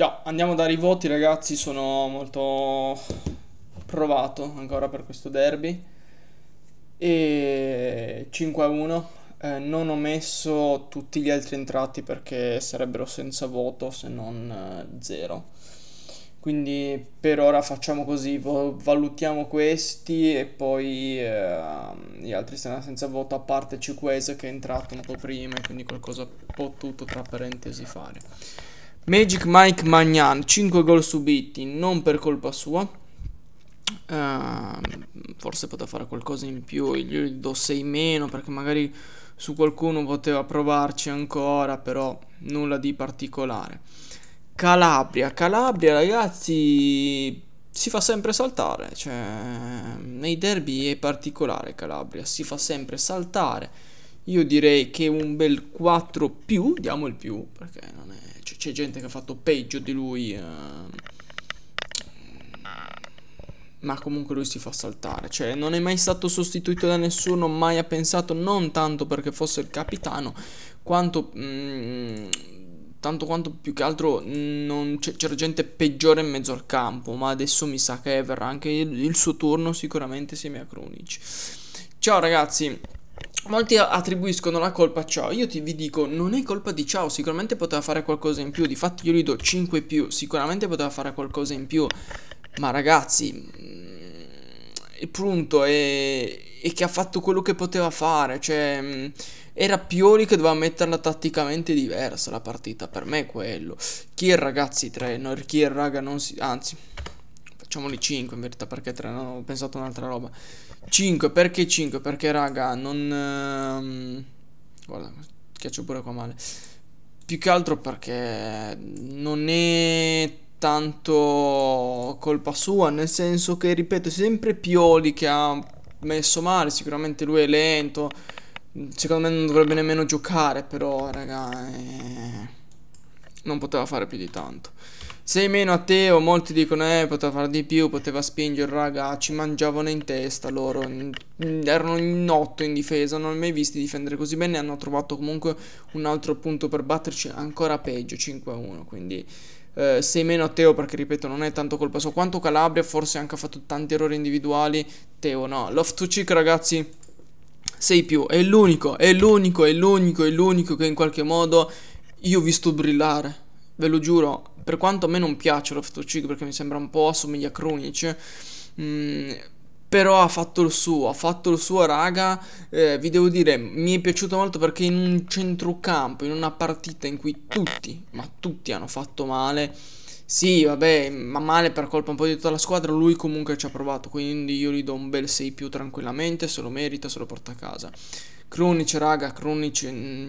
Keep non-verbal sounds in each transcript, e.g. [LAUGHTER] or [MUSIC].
Già, andiamo a dare i voti ragazzi, sono molto provato ancora per questo derby. E 5 a 1. Eh, non ho messo tutti gli altri entrati perché sarebbero senza voto se non 0. Eh, quindi per ora facciamo così, valutiamo questi e poi eh, gli altri saranno senza voto, a parte Cicuese che è entrato un po' prima e quindi qualcosa potuto tra parentesi fare. Magic Mike Magnan, 5 gol subiti, non per colpa sua. Uh, forse poteva fare qualcosa in più, io gli do 6 meno perché magari su qualcuno poteva provarci ancora, però nulla di particolare. Calabria, Calabria ragazzi si fa sempre saltare, cioè nei derby è particolare Calabria, si fa sempre saltare io direi che un bel 4 più, diamo il più, perché è... c'è gente che ha fatto peggio di lui. Eh... Ma comunque lui si fa saltare, cioè non è mai stato sostituito da nessuno, mai ha pensato, non tanto perché fosse il capitano, quanto... Mm, tanto quanto più che altro c'era gente peggiore in mezzo al campo, ma adesso mi sa che verrà anche il, il suo turno sicuramente insieme a Krunic. Ciao ragazzi! Molti attribuiscono la colpa a Ciao, io ti vi dico non è colpa di Ciao, sicuramente poteva fare qualcosa in più, di fatto io gli do 5 più, sicuramente poteva fare qualcosa in più, ma ragazzi, mm, il punto è, è che ha fatto quello che poteva fare, cioè mm, era Pioli che doveva metterla tatticamente diversa la partita, per me è quello. Chi è ragazzi 3, chi è raga non si... anzi, facciamoli 5 in verità perché 3, no, ho pensato un'altra roba. 5, perché 5? Perché raga, non... Ehm, guarda, schiaccio pure qua male. Più che altro perché non è tanto colpa sua, nel senso che, ripeto, sempre Pioli che ha messo male, sicuramente lui è lento, secondo me non dovrebbe nemmeno giocare, però raga, eh, non poteva fare più di tanto. Sei meno ateo, molti dicono eh, poteva fare di più, poteva spingere, raga, ci mangiavano in testa loro, erano in otto in difesa, non li ho mai visti difendere così bene, hanno trovato comunque un altro punto per batterci ancora peggio, 5-1, quindi eh, sei meno a Teo perché ripeto non è tanto colpa sua quanto Calabria forse anche ha fatto tanti errori individuali Teo no Love to chick, ragazzi sei più è l'unico è l'unico è l'unico è l'unico che in qualche modo io ho visto brillare ve lo giuro per quanto a me non piace Loftus Cheek perché mi sembra un po' assomiglia a Krunic, mh, mm, però ha fatto il suo, ha fatto il suo raga, eh, vi devo dire, mi è piaciuto molto perché in un centrocampo, in una partita in cui tutti, ma tutti hanno fatto male, sì vabbè, ma male per colpa un po' di tutta la squadra, lui comunque ci ha provato, quindi io gli do un bel 6 più tranquillamente, se lo merita, se lo porta a casa. Krunic raga, Krunic... Mh, mm,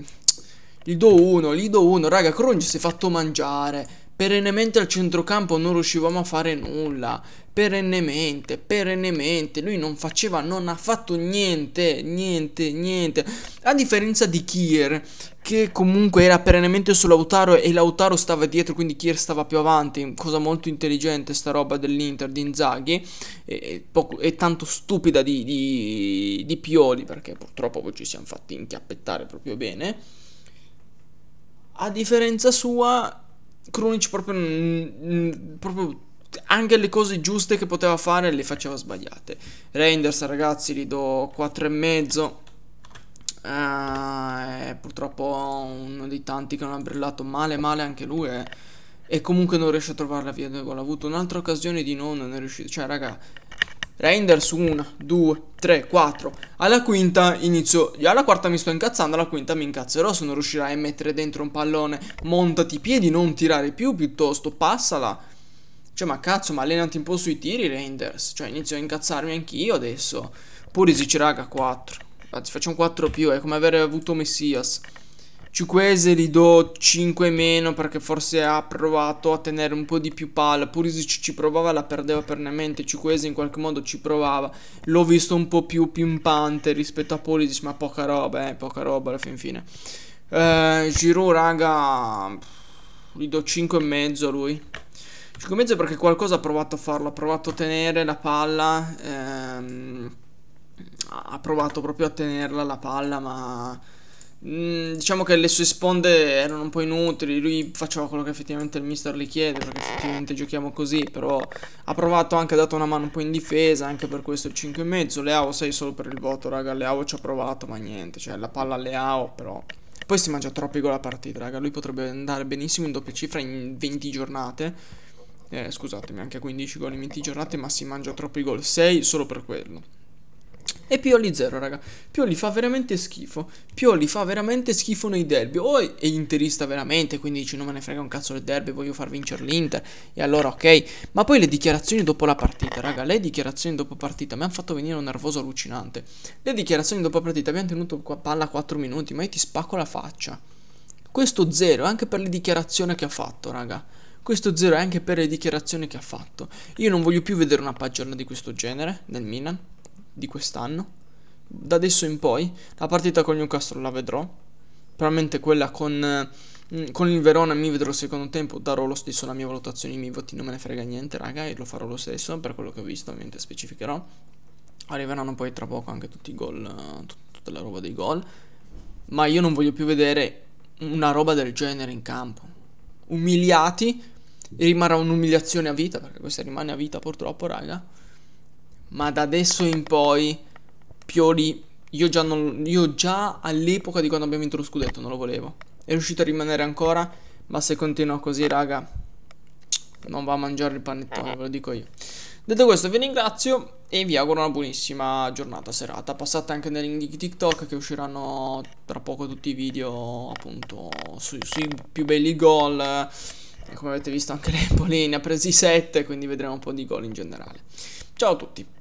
gli do uno, gli do uno, raga, Krunic si è fatto mangiare, Perennemente al centrocampo non riuscivamo a fare nulla. Perennemente, perennemente. Lui non faceva, non ha fatto niente, niente, niente. A differenza di Kier, che comunque era perennemente su Lautaro e Lautaro stava dietro, quindi Kier stava più avanti. Cosa molto intelligente sta roba dell'Inter di Inzaghi. E, poco, e tanto stupida di, di, di Pioli, perché purtroppo ci siamo fatti inchiappettare proprio bene. A differenza sua, Krunic proprio, proprio anche le cose giuste che poteva fare le faceva sbagliate. Reinders, ragazzi, gli do 4,5. Eh, ah, è purtroppo uno dei tanti che non ha brillato male, male anche lui. Eh. E comunque non riesce a trovare la via di gol. Ha avuto un'altra occasione di non, non è riuscito. Cioè, raga, Renders 1, 2, 3, 4. Alla quinta inizio, Io alla quarta mi sto incazzando, alla quinta mi incazzerò se non riuscirai a mettere dentro un pallone. Montati i piedi, non tirare più, piuttosto passala. Cioè ma cazzo, ma allenati un po' sui tiri Renders Cioè inizio a incazzarmi anch'io adesso. Pure Purisic raga 4. Anzi faccio un 4 più, è come aver avuto Messias. Ciuquese gli do 5 meno perché forse ha provato a tenere un po' di più palla. Purisic ci provava, la perdeva pernemente. Ciuquese in qualche modo ci provava. L'ho visto un po' più pimpante rispetto a Purisic, ma poca roba, eh, poca roba alla fin fine. Eh, Giroud, raga, gli do 5,5 a lui. 5,5 perché qualcosa ha provato a farlo, ha provato a tenere la palla. Ehm, ha provato proprio a tenerla la palla, ma Mm, diciamo che le sue sponde erano un po' inutili, lui faceva quello che effettivamente il mister gli chiede, perché effettivamente giochiamo così, però ha provato anche, ha dato una mano un po' in difesa, anche per questo il 5,5, Leao 6 solo per il voto, raga, Leao ci ha provato, ma niente, cioè la palla a Leao, però... Poi si mangia troppi gol a partita, raga, lui potrebbe andare benissimo in doppia cifra in 20 giornate, eh, scusatemi, anche a 15 gol in 20 giornate, ma si mangia troppi gol, 6 solo per quello. E Pioli zero, raga. Pioli fa veramente schifo. Pioli fa veramente schifo nei derby. O oh, è, interista veramente, quindi dici non me ne frega un cazzo del derby, voglio far vincere l'Inter. E allora ok. Ma poi le dichiarazioni dopo la partita, raga. Le dichiarazioni dopo partita mi hanno fatto venire un nervoso allucinante. Le dichiarazioni dopo partita abbiamo tenuto qua palla 4 minuti, ma io ti spacco la faccia. Questo zero è anche per le dichiarazioni che ha fatto, raga. Questo zero è anche per le dichiarazioni che ha fatto. Io non voglio più vedere una pagina di questo genere nel Milan di quest'anno. Da adesso in poi la partita con Newcastle la vedrò. Probabilmente quella con, mm, con il Verona mi vedrò il secondo tempo, darò lo stesso la mia valutazione, i miei voti, non me ne frega niente raga e lo farò lo stesso per quello che ho visto ovviamente specificherò. Arriveranno poi tra poco anche tutti i gol, eh, tutta la roba dei gol. Ma io non voglio più vedere una roba del genere in campo. Umiliati, E rimarrà un'umiliazione a vita, perché questa rimane a vita purtroppo, raga ma da adesso in poi Pioli io già, non, io già all'epoca di quando abbiamo vinto lo scudetto non lo volevo. È riuscito a rimanere ancora, ma se continua così, raga, non va a mangiare il panettone, eh. ve lo dico io. Detto questo, vi ringrazio e vi auguro una buonissima giornata, serata. Passate anche nei link di TikTok che usciranno tra poco tutti i video, appunto, su, sui più belli gol. E come avete visto anche l'Empoli [LAUGHS] ne ha presi 7, quindi vedremo un po' di gol in generale. Ciao a tutti!